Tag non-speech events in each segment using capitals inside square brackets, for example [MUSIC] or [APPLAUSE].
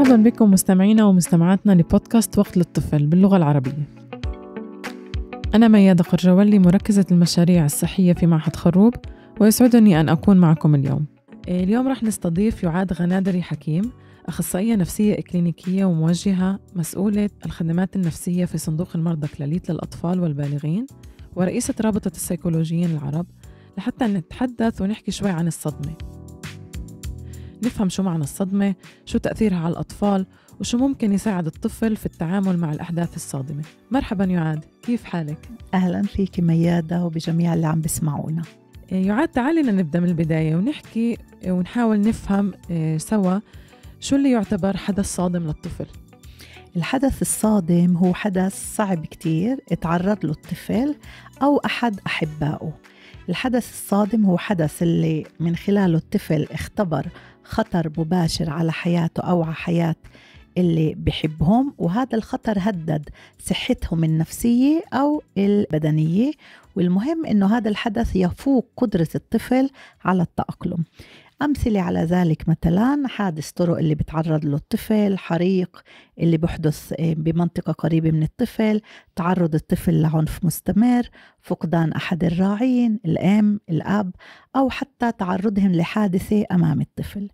مرحبا بكم مستمعينا ومستمعاتنا لبودكاست وقت للطفل باللغة العربية أنا ميادة قرجولي مركزة المشاريع الصحية في معهد خروب ويسعدني أن أكون معكم اليوم إيه، اليوم رح نستضيف يعاد غنادري حكيم أخصائية نفسية إكلينيكية وموجهة مسؤولة الخدمات النفسية في صندوق المرضى كلاليت للأطفال والبالغين ورئيسة رابطة السيكولوجيين العرب لحتى نتحدث ونحكي شوي عن الصدمة نفهم شو معنى الصدمة شو تأثيرها على الأطفال وشو ممكن يساعد الطفل في التعامل مع الأحداث الصادمة مرحبا يعاد كيف حالك؟ أهلا فيك ميادة وبجميع اللي عم بسمعونا إيه، يعاد تعالي نبدأ من البداية ونحكي إيه، ونحاول نفهم إيه، سوا شو اللي يعتبر حدث صادم للطفل الحدث الصادم هو حدث صعب كتير اتعرض له الطفل أو أحد أحبائه الحدث الصادم هو حدث اللي من خلاله الطفل اختبر خطر مباشر على حياته أو على حياة اللي بحبهم وهذا الخطر هدد صحتهم النفسية أو البدنية والمهم أنه هذا الحدث يفوق قدرة الطفل على التأقلم أمثلة على ذلك مثلا حادث طرق اللي بتعرض له الطفل حريق اللي بحدث آه، بمنطقة قريبة من الطفل تعرض الطفل لعنف مستمر فقدان أحد الراعين الأم الأب أو حتى تعرضهم لحادثة أمام الطفل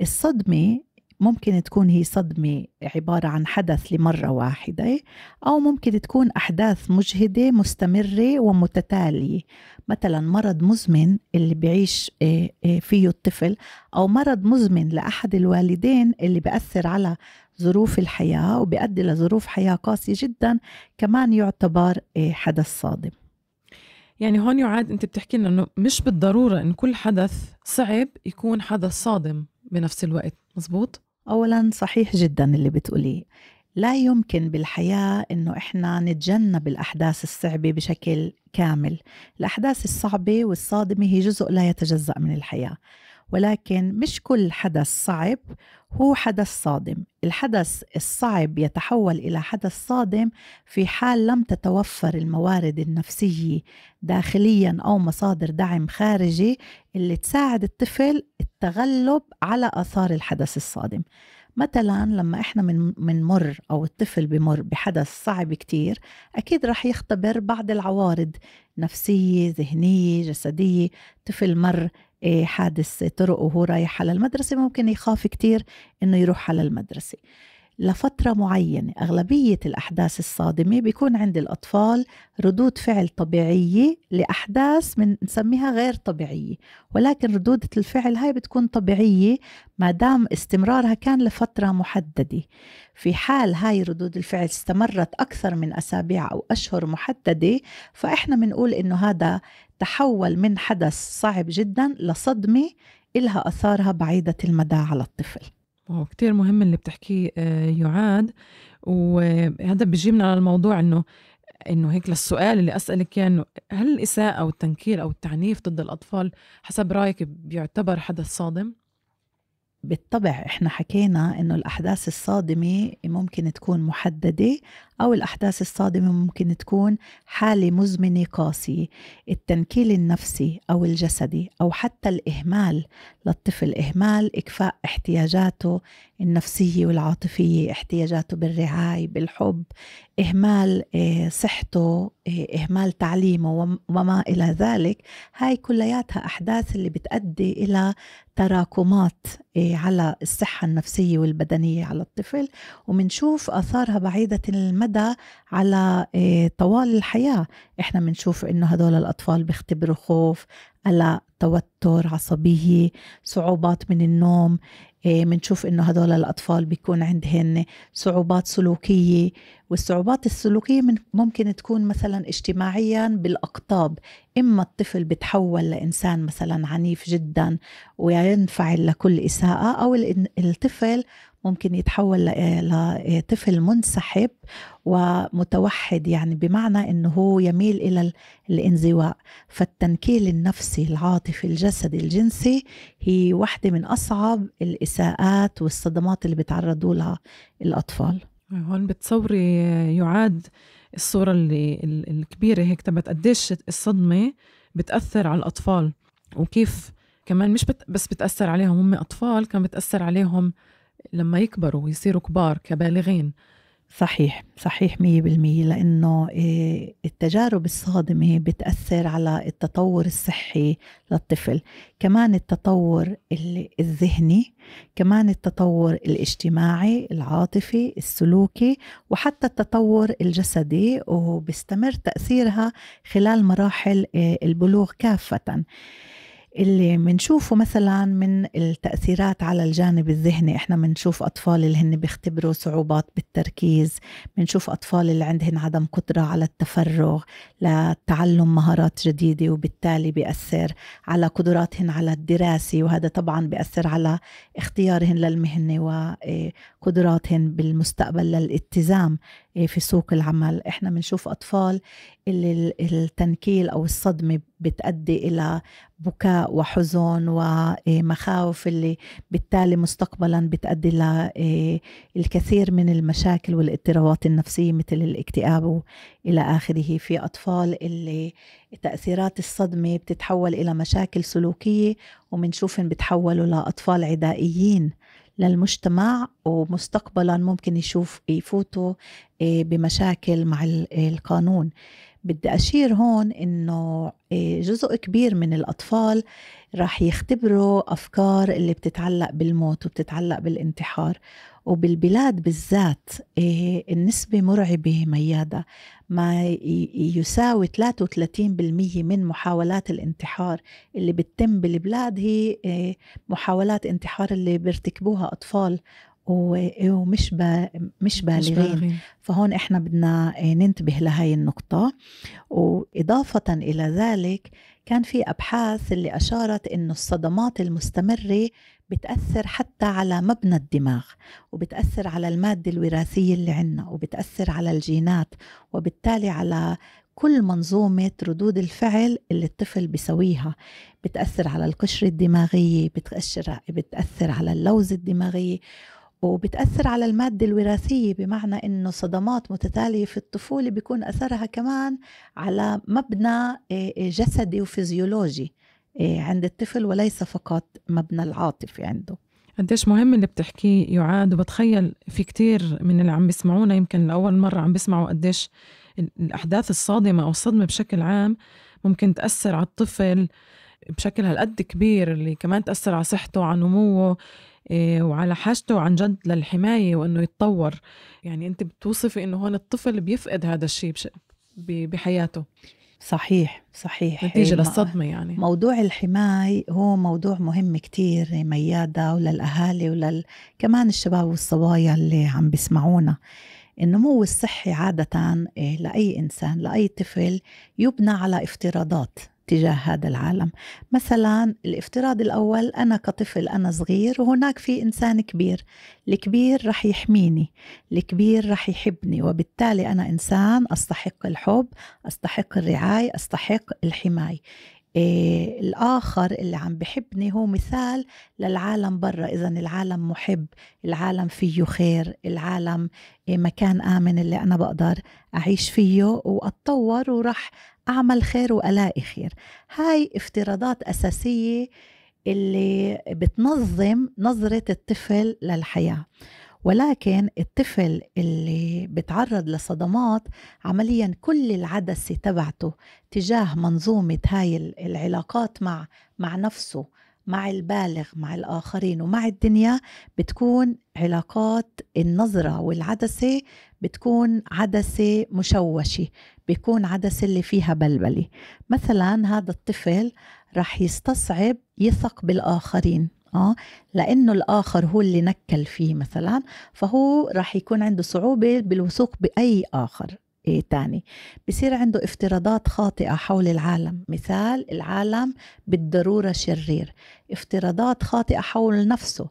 الصدمة ممكن تكون هي صدمة عبارة عن حدث لمرة واحدة أو ممكن تكون أحداث مجهدة مستمرة ومتتالية مثلا مرض مزمن اللي بيعيش آه، آه، فيه الطفل أو مرض مزمن لأحد الوالدين اللي بأثر على ظروف الحياة وبيؤدي لظروف حياة قاسية جدا كمان يعتبر آه، حدث صادم يعني هون يعاد انت بتحكي لنا انه مش بالضروره ان كل حدث صعب يكون حدث صادم بنفس الوقت مزبوط اولا صحيح جدا اللي بتقوليه لا يمكن بالحياة إنه إحنا نتجنب الأحداث الصعبة بشكل كامل الأحداث الصعبة والصادمة هي جزء لا يتجزأ من الحياة ولكن مش كل حدث صعب هو حدث صادم الحدث الصعب يتحول الى حدث صادم في حال لم تتوفر الموارد النفسيه داخليا او مصادر دعم خارجي اللي تساعد الطفل التغلب على اثار الحدث الصادم مثلا لما احنا من منمر او الطفل بمر بحدث صعب كتير اكيد رح يختبر بعض العوارض نفسيه ذهنيه جسديه طفل مر إيه، حادث طرق وهو رايح على المدرسة ممكن يخاف كتير إنه يروح على المدرسة لفترة معينة أغلبية الأحداث الصادمة بيكون عند الأطفال ردود فعل طبيعية لأحداث من نسميها غير طبيعية ولكن ردود الفعل هاي بتكون طبيعية ما دام استمرارها كان لفترة محددة في حال هاي ردود الفعل استمرت أكثر من أسابيع أو أشهر محددة فإحنا بنقول إنه هذا تحول من حدث صعب جدا لصدمة إلها أثارها بعيدة المدى على الطفل كتير مهم اللي بتحكيه آه، يعاد وهذا بيجيبنا على الموضوع انه انه هيك للسؤال اللي اسالك اياه انه هل الاساءه او التنكيل او التعنيف ضد الاطفال حسب رايك بيعتبر حدث صادم؟ بالطبع احنا حكينا انه الاحداث الصادمه ممكن تكون محدده أو الأحداث الصادمة ممكن تكون حالة مزمنة قاسية التنكيل النفسي أو الجسدي أو حتى الإهمال للطفل إهمال إكفاء احتياجاته النفسية والعاطفية احتياجاته بالرعاية بالحب إهمال آه، صحته آه، إهمال تعليمه وما إلى ذلك هاي كلياتها أحداث اللي بتأدي إلى تراكمات آه، على الصحة النفسية والبدنية على الطفل ومنشوف أثارها بعيدة المدى مدى على آه، طوال الحياة إحنا بنشوف إنه هدول الأطفال بيختبروا خوف قلق توتر عصبية صعوبات من النوم بنشوف آه، إنه هدول الأطفال بيكون عندهن صعوبات سلوكية والصعوبات السلوكية ممكن تكون مثلا اجتماعيا بالأقطاب إما الطفل بتحول لإنسان مثلا عنيف جدا وينفعل لكل إساءة أو الطفل ممكن يتحول لطفل منسحب ومتوحد يعني بمعنى انه هو يميل الى الانزواء فالتنكيل النفسي العاطفي الجسدي الجنسي هي واحده من اصعب الاساءات والصدمات اللي بيتعرضوا لها الاطفال هون بتصوري يعاد الصوره اللي الكبيره هيك تبعت قديش الصدمه بتاثر على الاطفال وكيف كمان مش بت بس بتاثر عليهم هم اطفال كان بتاثر عليهم لما يكبروا ويصيروا كبار كبالغين صحيح صحيح مية بالمية لأنه آه، التجارب الصادمة بتأثر على التطور الصحي للطفل كمان التطور الذهني كمان التطور الاجتماعي العاطفي السلوكي وحتى التطور الجسدي وبيستمر تأثيرها خلال مراحل آه، البلوغ كافةً اللي منشوفه مثلا من التأثيرات على الجانب الذهني احنا منشوف أطفال اللي هن بيختبروا صعوبات بالتركيز منشوف أطفال اللي عندهن عدم قدرة على التفرغ لتعلم مهارات جديدة وبالتالي بيأثر على قدراتهن على الدراسة وهذا طبعا بيأثر على اختيارهن للمهنة وقدراتهن إيه، بالمستقبل للاتزام إيه، في سوق العمل احنا بنشوف أطفال اللي التنكيل أو الصدمة بتأدي إلى بكاء وحزن ومخاوف اللي بالتالي مستقبلا بتأدي إيه، الكثير من المشاكل والاضطرابات النفسية مثل الاكتئاب إلى آخره في أطفال اللي تأثيرات الصدمة بتتحول إلى مشاكل سلوكية ومنشوفهم بتحولوا لأطفال عدائيين للمجتمع ومستقبلا ممكن يشوف يفوتوا إيه، بمشاكل مع القانون بدي أشير هون إنه آه، جزء كبير من الأطفال راح يختبروا أفكار اللي بتتعلق بالموت وبتتعلق بالانتحار وبالبلاد بالذات آه، النسبة مرعبة ميادة ما يساوي 33% من محاولات الانتحار اللي بتتم بالبلاد هي آه، محاولات انتحار اللي بيرتكبوها أطفال ومش با مش بالغين فهون احنا بدنا آه، ننتبه لهي النقطة وإضافة إلى ذلك كان في أبحاث اللي أشارت إنه الصدمات المستمرة بتأثر حتى على مبنى الدماغ وبتأثر على المادة الوراثية اللي عندنا وبتأثر على الجينات وبالتالي على كل منظومة ردود الفعل اللي الطفل بيسويها بتأثر على القشرة الدماغية بتأثر, بتأثر على اللوز الدماغية وبتأثر على المادة الوراثية بمعنى أنه صدمات متتالية في الطفولة بيكون أثرها كمان على مبنى آه، آه، جسدي وفيزيولوجي آه، عند الطفل وليس فقط مبنى العاطفي عنده قديش مهم اللي بتحكيه يعاد وبتخيل في كتير من اللي عم بيسمعونا يمكن لأول مرة عم بيسمعوا قديش الأحداث الصادمة أو الصدمة بشكل عام ممكن تأثر على الطفل بشكل هالقد كبير اللي كمان تأثر على صحته على نموه إيه، وعلى حاجته عن جد للحماية وأنه يتطور يعني أنت بتوصفي أنه هون الطفل بيفقد هذا الشيء بحياته صحيح صحيح نتيجة إيه، للصدمة يعني موضوع الحماية هو موضوع مهم كتير ميادة وللأهالي ولل كمان الشباب والصبايا اللي عم بيسمعونا النمو الصحي عادة إيه، لأي إنسان لأي طفل يبنى على افتراضات تجاه هذا العالم مثلا الافتراض الأول أنا كطفل أنا صغير وهناك في إنسان كبير الكبير رح يحميني الكبير رح يحبني وبالتالي أنا إنسان أستحق الحب أستحق الرعاية أستحق الحماية إيه، الآخر اللي عم بحبني هو مثال للعالم برا إذا العالم محب العالم فيه خير العالم إيه، مكان آمن اللي أنا بقدر أعيش فيه وأتطور وراح أعمل خير وألاقي خير هاي افتراضات أساسية اللي بتنظم نظرة الطفل للحياة ولكن الطفل اللي بتعرض لصدمات عمليا كل العدسة تبعته تجاه منظومة هاي العلاقات مع مع نفسه مع البالغ مع الآخرين ومع الدنيا بتكون علاقات النظرة والعدسة بتكون عدسة مشوشة بيكون عدسة اللي فيها بلبلة مثلا هذا الطفل رح يستصعب يثق بالآخرين اه لانه الاخر هو اللي نكل فيه مثلا فهو راح يكون عنده صعوبه بالوثوق باي اخر إيه تاني بصير عنده افتراضات خاطئة حول العالم مثال العالم بالضرورة شرير افتراضات خاطئة حول نفسه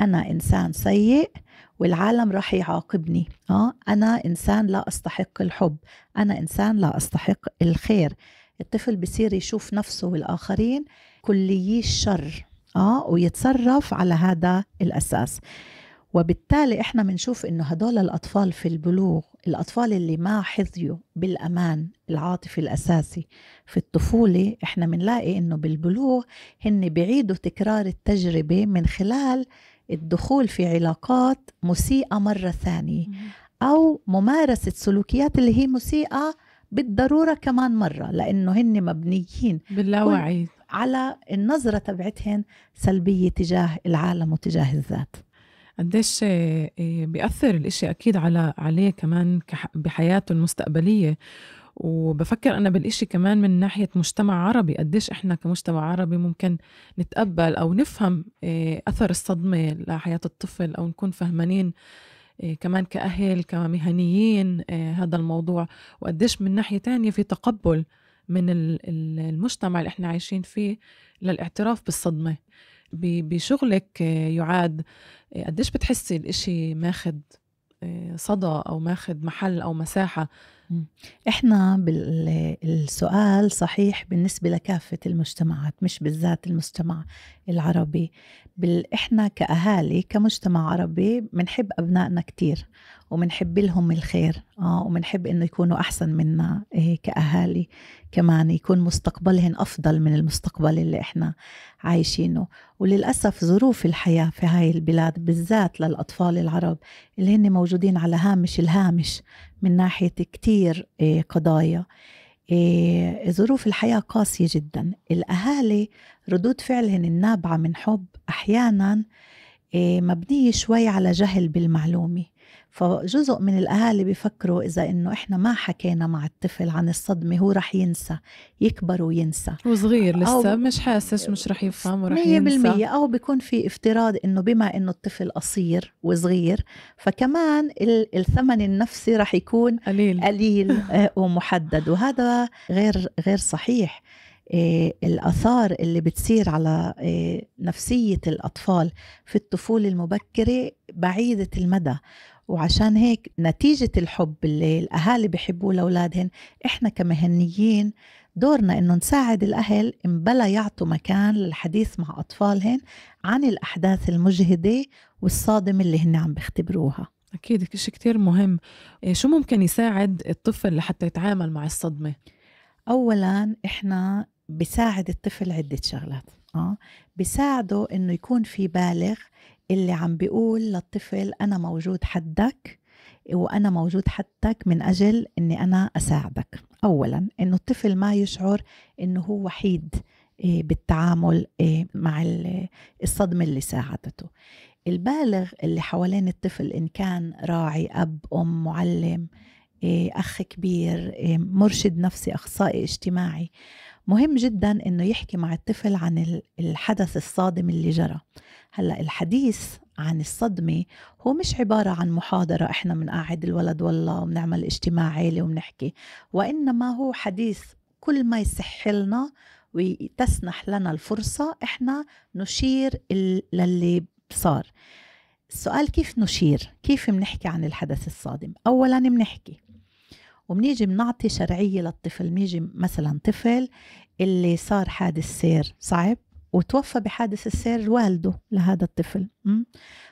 أنا إنسان سيء والعالم راح يعاقبني آه أنا إنسان لا أستحق الحب أنا إنسان لا أستحق الخير الطفل بصير يشوف نفسه والآخرين كليي الشر اه ويتصرف على هذا الاساس وبالتالي احنا بنشوف انه هدول الاطفال في البلوغ الاطفال اللي ما حظيوا بالامان العاطفي الاساسي في الطفوله احنا بنلاقي انه بالبلوغ هن بيعيدوا تكرار التجربه من خلال الدخول في علاقات مسيئه مره ثانيه او ممارسه سلوكيات اللي هي مسيئه بالضروره كمان مره لانه هن مبنيين باللاوعي على النظرة تبعتهن سلبية تجاه العالم وتجاه الذات قديش آه، آه، بيأثر الإشي أكيد على عليه كمان بحياته المستقبلية وبفكر أنا بالإشي كمان من ناحية مجتمع عربي قديش إحنا كمجتمع عربي ممكن نتقبل أو نفهم آه، أثر الصدمة لحياة الطفل أو نكون فهمانين كمان كأهل كمهنيين هذا الموضوع وقديش من ناحية تانية في تقبل من المجتمع اللي احنا عايشين فيه للاعتراف بالصدمه بشغلك يعاد قديش بتحسي الإشي ماخد آه، صدى أو ماخد محل أو مساحة احنا بالسؤال صحيح بالنسبه لكافه المجتمعات مش بالذات المجتمع العربي بل احنا كاهالي كمجتمع عربي بنحب ابنائنا كتير وبنحب لهم الخير اه وبنحب انه يكونوا احسن منا إيه كاهالي كمان يكون مستقبلهم افضل من المستقبل اللي احنا عايشينه وللاسف ظروف الحياه في هاي البلاد بالذات للاطفال العرب اللي هن موجودين على هامش الهامش من ناحية كتير آه، قضايا آه، ظروف الحياة قاسية جدا الأهالي ردود فعلهم النابعة من حب أحيانا آه، مبنية شوي على جهل بالمعلومة فجزء من الأهالي بيفكروا إذا إنه إحنا ما حكينا مع الطفل عن الصدمة هو رح ينسى يكبر وينسى وصغير لسه مش حاسس مش رح يفهم ورح ينسى 100% أو بيكون في افتراض إنه بما إنه الطفل قصير وصغير فكمان الثمن النفسي رح يكون قليل, قليل [LAUGHS] آه، ومحدد وهذا غير غير صحيح إيه الآثار اللي بتصير على إيه نفسية الأطفال في الطفولة المبكرة بعيدة المدى وعشان هيك نتيجة الحب اللي الأهالي بحبوه لأولادهم إحنا كمهنيين دورنا إنه نساعد الأهل بلا يعطوا مكان للحديث مع أطفالهن عن الأحداث المجهدة والصادمة اللي هن عم بيختبروها أكيد شيء كتير مهم إيه، شو ممكن يساعد الطفل لحتى يتعامل مع الصدمة؟ أولا إحنا بساعد الطفل عدة شغلات آه بساعده إنه يكون في بالغ اللي عم بيقول للطفل أنا موجود حدك وأنا موجود حدك من أجل أني أنا أساعدك أولا أنه الطفل ما يشعر أنه هو وحيد إيه، بالتعامل إيه، مع الصدمة اللي ساعدته البالغ اللي حوالين الطفل إن كان راعي أب أم معلم إيه، أخ كبير مرشد نفسي أخصائي اجتماعي مهم جدا انه يحكي مع الطفل عن الحدث الصادم اللي جرى هلا الحديث عن الصدمه هو مش عباره عن محاضره احنا بنقعد الولد والله وبنعمل اجتماع عائلي وبنحكي وانما هو حديث كل ما يصح لنا وتسنح لنا الفرصه احنا نشير للي صار السؤال كيف نشير كيف بنحكي عن الحدث الصادم اولا بنحكي وبنيجي بنعطي شرعية للطفل بنيجي مثلا طفل اللي صار حادث سير صعب وتوفى بحادث السير والده لهذا الطفل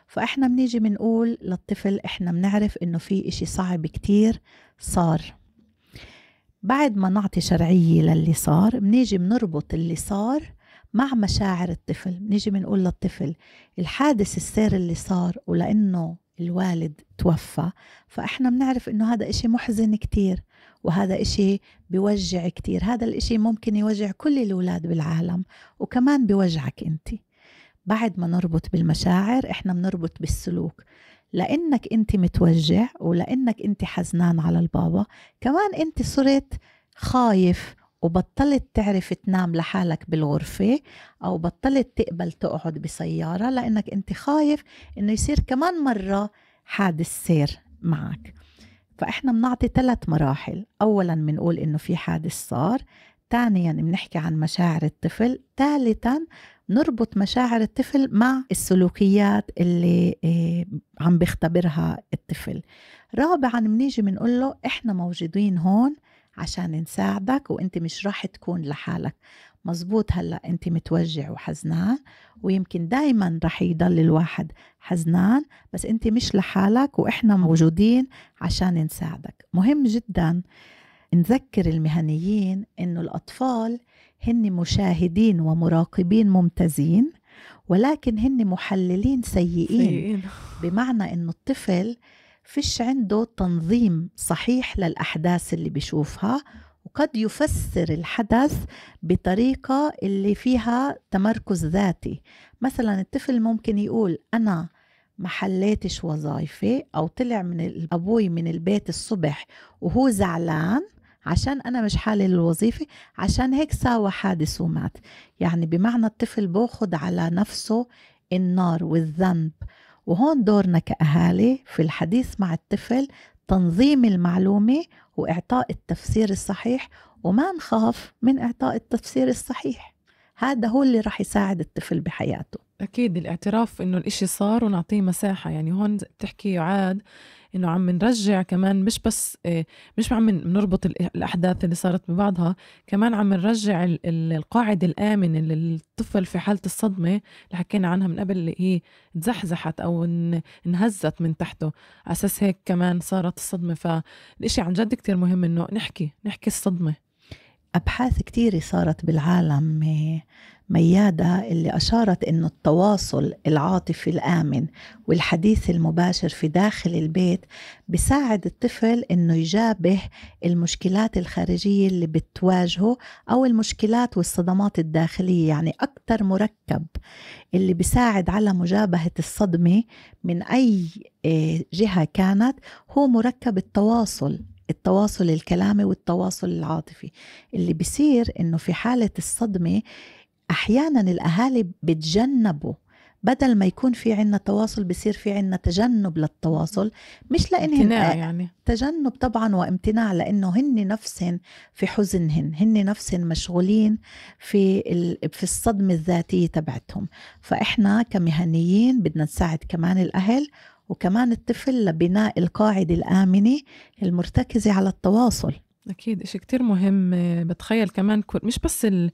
فإحنا بنيجي بنقول للطفل إحنا بنعرف إنه في إشي صعب كتير صار بعد ما نعطي شرعية للي صار بنيجي بنربط اللي صار مع مشاعر الطفل بنيجي بنقول للطفل الحادث السير اللي صار ولأنه الوالد توفى فإحنا بنعرف إنه هذا إشي محزن كتير وهذا إشي بيوجع كتير هذا الإشي ممكن يوجع كل الأولاد بالعالم وكمان بيوجعك أنت بعد ما نربط بالمشاعر إحنا بنربط بالسلوك لأنك أنت متوجع ولأنك أنت حزنان على البابا كمان أنت صرت خايف وبطلت تعرف تنام لحالك بالغرفة أو بطلت تقبل تقعد بسيارة لأنك أنت خايف إنه يصير كمان مرة حادث سير معك فإحنا بنعطي ثلاث مراحل أولا بنقول إنه في حادث صار ثانيا بنحكي عن مشاعر الطفل ثالثا نربط مشاعر الطفل مع السلوكيات اللي آه، عم بيختبرها الطفل رابعا بنيجي بنقول له احنا موجودين هون عشان نساعدك وانت مش راح تكون لحالك مزبوط هلا انت متوجع وحزنان ويمكن دائما راح يضل الواحد حزنان بس انت مش لحالك واحنا موجودين عشان نساعدك مهم جدا نذكر المهنيين انه الاطفال هن مشاهدين ومراقبين ممتازين ولكن هن محللين سيئين, سيئين. بمعنى انه الطفل فيش عنده تنظيم صحيح للأحداث اللي بيشوفها وقد يفسر الحدث بطريقة اللي فيها تمركز ذاتي مثلا الطفل ممكن يقول أنا ما حليتش وظايفي أو طلع من أبوي من البيت الصبح وهو زعلان عشان أنا مش حالة الوظيفة عشان هيك ساوى حادث ومات يعني بمعنى الطفل بأخذ على نفسه النار والذنب وهون دورنا كأهالي في الحديث مع الطفل تنظيم المعلومة وإعطاء التفسير الصحيح وما نخاف من إعطاء التفسير الصحيح هذا هو اللي رح يساعد الطفل بحياته أكيد الاعتراف إنه الإشي صار ونعطيه مساحة يعني هون بتحكي عاد انه عم نرجع كمان مش بس آه، مش عم نربط الاحداث اللي صارت ببعضها كمان عم نرجع القاعده الامنه للطفل في حاله الصدمه اللي حكينا عنها من قبل اللي هي تزحزحت او انهزت من تحته اساس هيك كمان صارت الصدمه فالإشي عن جد كتير مهم انه نحكي نحكي الصدمه ابحاث كثيره صارت بالعالم آه، ميادة اللي أشارت أن التواصل العاطفي الآمن والحديث المباشر في داخل البيت بساعد الطفل أنه يجابه المشكلات الخارجية اللي بتواجهه أو المشكلات والصدمات الداخلية يعني أكثر مركب اللي بساعد على مجابهة الصدمة من أي آه، جهة كانت هو مركب التواصل التواصل الكلامي والتواصل العاطفي اللي بصير انه في حالة الصدمة أحيانا الأهالي بتجنبوا بدل ما يكون في عنا تواصل بصير في عنا تجنب للتواصل مش لانهم امتناع آه، يعني تجنب طبعا وامتناع لانه هن نفسهم في حزنهن هن نفسهم مشغولين في في الصدمه الذاتيه تبعتهم فاحنا كمهنيين بدنا نساعد كمان الاهل وكمان الطفل لبناء القاعده الامنه المرتكزه على التواصل اكيد إشي كتير مهم آه، بتخيل كمان مش بس ال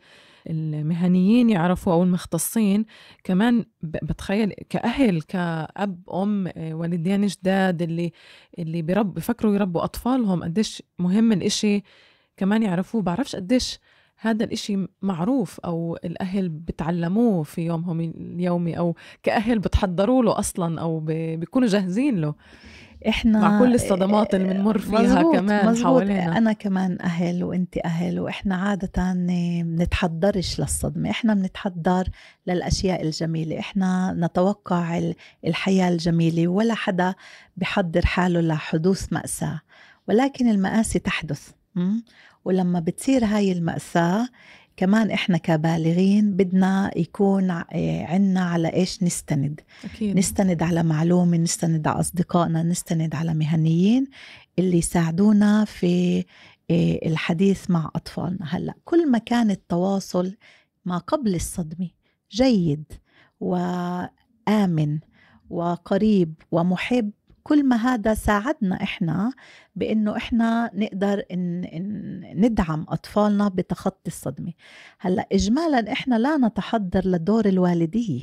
المهنيين يعرفوا او المختصين كمان بتخيل كاهل كاب ام آه، والدين جداد اللي اللي بيرب بفكروا يربوا اطفالهم قديش مهم الإشي كمان يعرفوه بعرفش قديش هذا الإشي معروف أو الأهل بتعلموه في يومهم اليومي أو كأهل بتحضروا له أصلا أو بيكونوا جاهزين له احنا مع كل الصدمات اللي بنمر فيها مزبوط كمان مزبوط حوالينا انا كمان اهل وانت اهل واحنا عاده بنتحضرش للصدمه احنا بنتحضر للاشياء الجميله احنا نتوقع الحياه الجميله ولا حدا بحضر حاله لحدوث ماساه ولكن المآسي تحدث ولما بتصير هاي المأساة كمان احنا كبالغين بدنا يكون إيه، عنا على ايش نستند أكيد. نستند على معلومه نستند على اصدقائنا نستند على مهنيين اللي يساعدونا في إيه، الحديث مع اطفالنا هلا كل ما كان التواصل ما قبل الصدمه جيد وامن وقريب ومحب كل ما هذا ساعدنا إحنا بأنه إحنا نقدر إن إن ندعم أطفالنا بتخطي الصدمة هلأ إجمالا إحنا لا نتحضر لدور الوالدية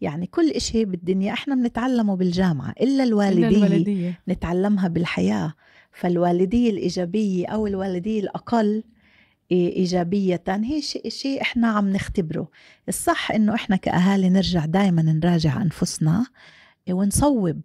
يعني كل شيء بالدنيا إحنا بنتعلمه بالجامعة إلا الوالدية, إلا الوالدية. نتعلمها بالحياة فالوالدية الإيجابية أو الوالدية الأقل إيجابية هي شيء شيء إحنا عم نختبره الصح إنه إحنا كأهالي نرجع دايما نراجع أنفسنا إيه، ونصوب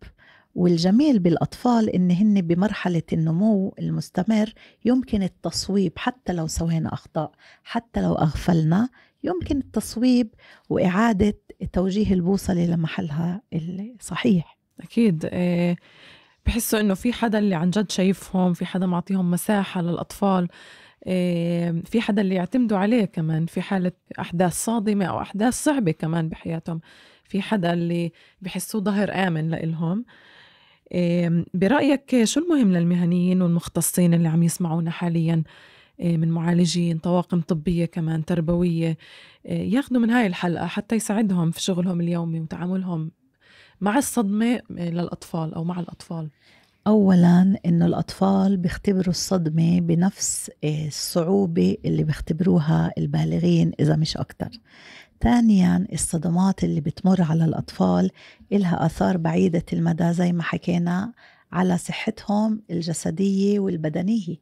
والجميل بالأطفال إن هن بمرحلة النمو المستمر يمكن التصويب حتى لو سوينا أخطاء حتى لو أغفلنا يمكن التصويب وإعادة توجيه البوصلة لمحلها الصحيح أكيد آه، بحسوا إنه في حدا اللي عن جد شايفهم في حدا معطيهم مساحة للأطفال آه، في حدا اللي يعتمدوا عليه كمان في حالة أحداث صادمة أو أحداث صعبة كمان بحياتهم في حدا اللي بحسوه ظهر آمن لإلهم برأيك شو المهم للمهنيين والمختصين اللي عم يسمعونا حاليا آه، من معالجين طواقم طبية كمان تربوية آه، ياخدوا من هاي الحلقة حتى يساعدهم في شغلهم اليومي وتعاملهم مع الصدمة آه، للأطفال أو مع الأطفال أولا إنه الأطفال بيختبروا الصدمة بنفس الصعوبة اللي بيختبروها البالغين إذا مش أكتر ثانيا الصدمات اللي بتمر على الأطفال إلها آثار بعيدة المدى زي ما حكينا على صحتهم الجسدية والبدنية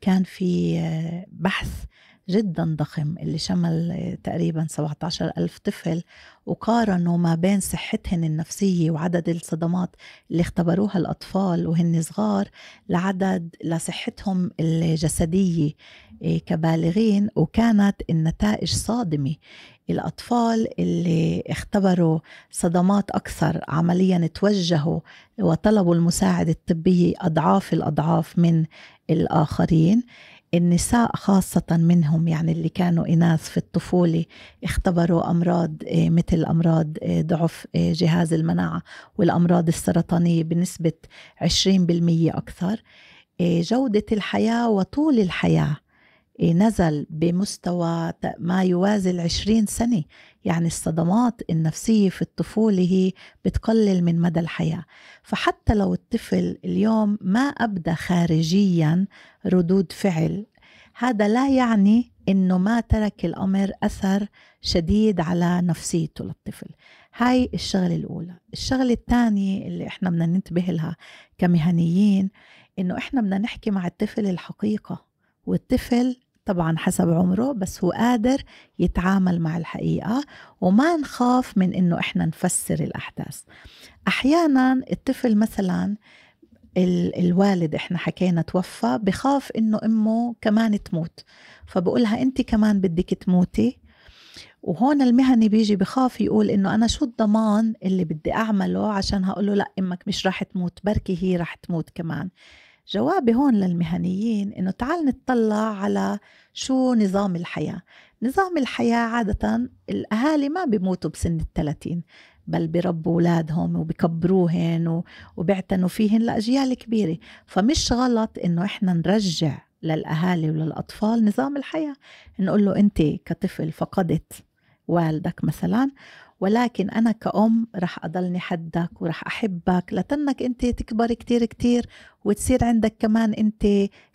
كان في آه، بحث جدا ضخم اللي شمل تقريبا 17 ألف طفل وقارنوا ما بين صحتهن النفسية وعدد الصدمات اللي اختبروها الأطفال وهن صغار لعدد لصحتهم الجسدية آه، كبالغين وكانت النتائج صادمة الأطفال اللي اختبروا صدمات أكثر عمليا توجهوا وطلبوا المساعدة الطبية أضعاف الأضعاف من الآخرين النساء خاصة منهم يعني اللي كانوا إناث في الطفولة اختبروا أمراض إيه، مثل أمراض إيه، ضعف إيه، جهاز المناعة والأمراض السرطانية بنسبة 20% أكثر جودة الحياة وطول الحياة إيه، نزل بمستوى ما يوازي العشرين سنة يعني الصدمات النفسية في الطفولة هي بتقلل من مدى الحياة فحتى لو الطفل اليوم ما أبدى خارجيا ردود فعل هذا لا يعني انه ما ترك الامر اثر شديد على نفسيته للطفل هاي الشغله الاولى الشغله الثانيه اللي احنا بدنا ننتبه لها كمهنيين انه احنا بدنا نحكي مع الطفل الحقيقه والطفل طبعا حسب عمره بس هو قادر يتعامل مع الحقيقة وما نخاف من إنه إحنا نفسر الأحداث أحيانا الطفل مثلا الوالد احنا حكينا توفى بخاف انه امه كمان تموت فبقولها انت كمان بدك تموتي وهون المهني بيجي بخاف يقول انه انا شو الضمان اللي بدي اعمله عشان هقول له لا امك مش راح تموت بركي هي راح تموت كمان جوابي هون للمهنيين انه تعال نتطلع على شو نظام الحياة نظام الحياة عادة الأهالي ما بيموتوا بسن ال30 بل بربوا أولادهم وبكبروهن وبيعتنوا فيهن لأجيال كبيرة فمش غلط إنه إحنا نرجع للأهالي وللأطفال نظام الحياة نقول له أنت كطفل فقدت والدك مثلا ولكن أنا كأم رح أضلني حدك ورح أحبك لتنك أنت تكبر كتير كتير وتصير عندك كمان أنت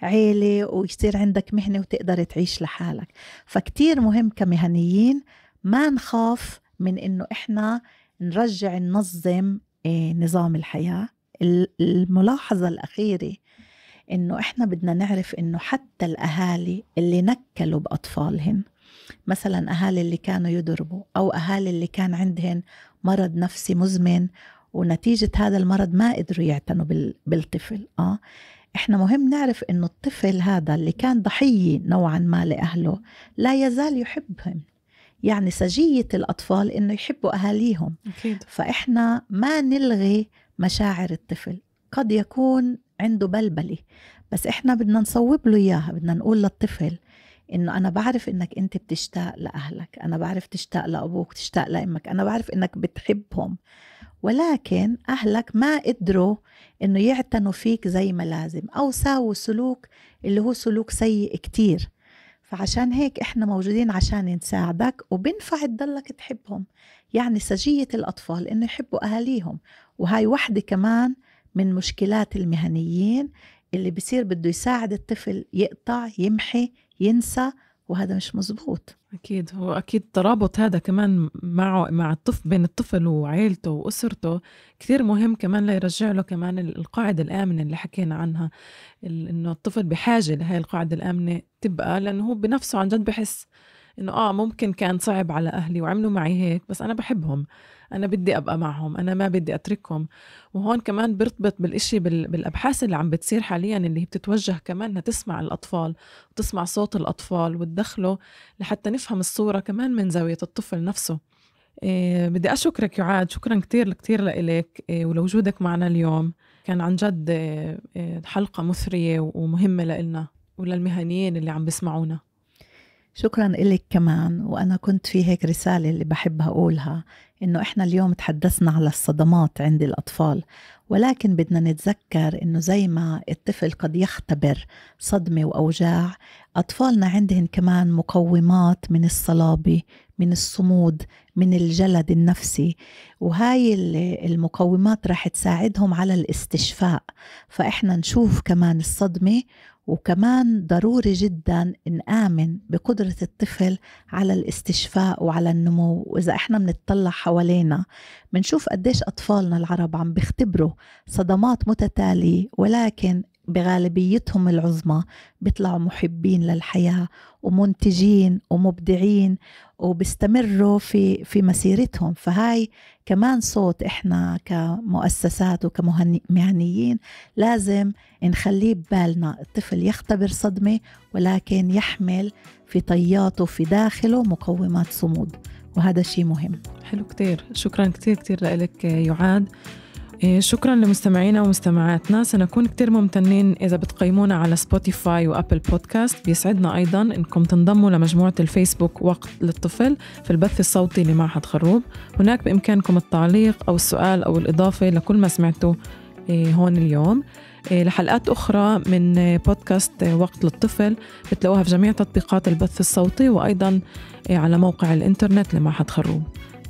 عيلة ويصير عندك مهنة وتقدر تعيش لحالك فكتير مهم كمهنيين ما نخاف من إنه إحنا نرجع ننظم آه، نظام الحياة الملاحظة الأخيرة إنه إحنا بدنا نعرف إنه حتى الأهالي اللي نكلوا بأطفالهم مثلا أهالي اللي كانوا يضربوا أو أهالي اللي كان عندهم مرض نفسي مزمن ونتيجة هذا المرض ما قدروا يعتنوا بالطفل آه احنا مهم نعرف انه الطفل هذا اللي كان ضحية نوعا ما لأهله لا يزال يحبهم يعني سجية الأطفال انه يحبوا أهاليهم أكيد. فإحنا ما نلغي مشاعر الطفل قد يكون عنده بلبلة بس احنا بدنا نصوب له اياها بدنا نقول للطفل انه انا بعرف انك انت بتشتاق لاهلك انا بعرف تشتاق لابوك تشتاق لامك انا بعرف انك بتحبهم ولكن اهلك ما قدروا انه يعتنوا فيك زي ما لازم او ساووا سلوك اللي هو سلوك سيء كتير فعشان هيك احنا موجودين عشان نساعدك وبنفع تضلك تحبهم يعني سجية الأطفال إنه يحبوا أهاليهم وهاي وحدة كمان من مشكلات المهنيين اللي بصير بده يساعد الطفل يقطع يمحي ينسى وهذا مش مزبوط أكيد هو أكيد الترابط هذا كمان معه مع الطفل بين الطفل وعائلته وأسرته كثير مهم كمان ليرجع له كمان القاعدة الآمنة اللي حكينا عنها إنه الطفل بحاجة لهي القاعدة الآمنة تبقى لأنه هو بنفسه عن جد بحس انه اه ممكن كان صعب على اهلي وعملوا معي هيك بس انا بحبهم انا بدي ابقى معهم انا ما بدي اتركهم وهون كمان برتبط بالإشي بالابحاث اللي عم بتصير حاليا اللي هي بتتوجه كمان لتسمع تسمع الاطفال وتسمع صوت الاطفال وتدخله لحتى نفهم الصوره كمان من زاويه الطفل نفسه إيه بدي أشكرك يعاد شكرا كثير كثير لك إيه ولوجودك معنا اليوم كان عن جد إيه حلقة مثرية ومهمة لنا وللمهنيين اللي عم بيسمعونا شكرا لك كمان وأنا كنت في هيك رسالة اللي بحب أقولها انه احنا اليوم تحدثنا على الصدمات عند الاطفال ولكن بدنا نتذكر انه زي ما الطفل قد يختبر صدمه واوجاع اطفالنا عندهم كمان مقومات من الصلابه من الصمود من الجلد النفسي وهاي المقومات راح تساعدهم على الاستشفاء فاحنا نشوف كمان الصدمه وكمان ضروري جدا نآمن بقدرة الطفل على الاستشفاء وعلى النمو وإذا إحنا بنطلع حوالينا بنشوف قديش أطفالنا العرب عم بيختبروا صدمات متتالية ولكن بغالبيتهم العظمى بيطلعوا محبين للحياة ومنتجين ومبدعين وبيستمروا في في مسيرتهم فهاي كمان صوت احنا كمؤسسات وكمهنيين لازم نخليه ببالنا الطفل يختبر صدمة ولكن يحمل في طياته في داخله مقومات صمود وهذا شيء مهم حلو كتير شكرا كتير كتير لك يعاد إيه، شكرا لمستمعينا ومستمعاتنا سنكون كتير ممتنين إذا بتقيمونا على سبوتيفاي وأبل بودكاست بيسعدنا أيضا إنكم تنضموا لمجموعة الفيسبوك وقت للطفل في البث الصوتي لمعهد خروب هناك بإمكانكم التعليق أو السؤال أو الإضافة لكل ما سمعتوا إيه، هون اليوم إيه، لحلقات أخرى من إيه، بودكاست إيه، وقت للطفل بتلاقوها في جميع تطبيقات البث الصوتي وأيضا على موقع الإنترنت لمعهد خروب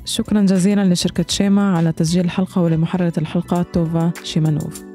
شكرا جزيلا لشركة شيما على تسجيل الحلقة ولمحررة الحلقة توفا شيمانوف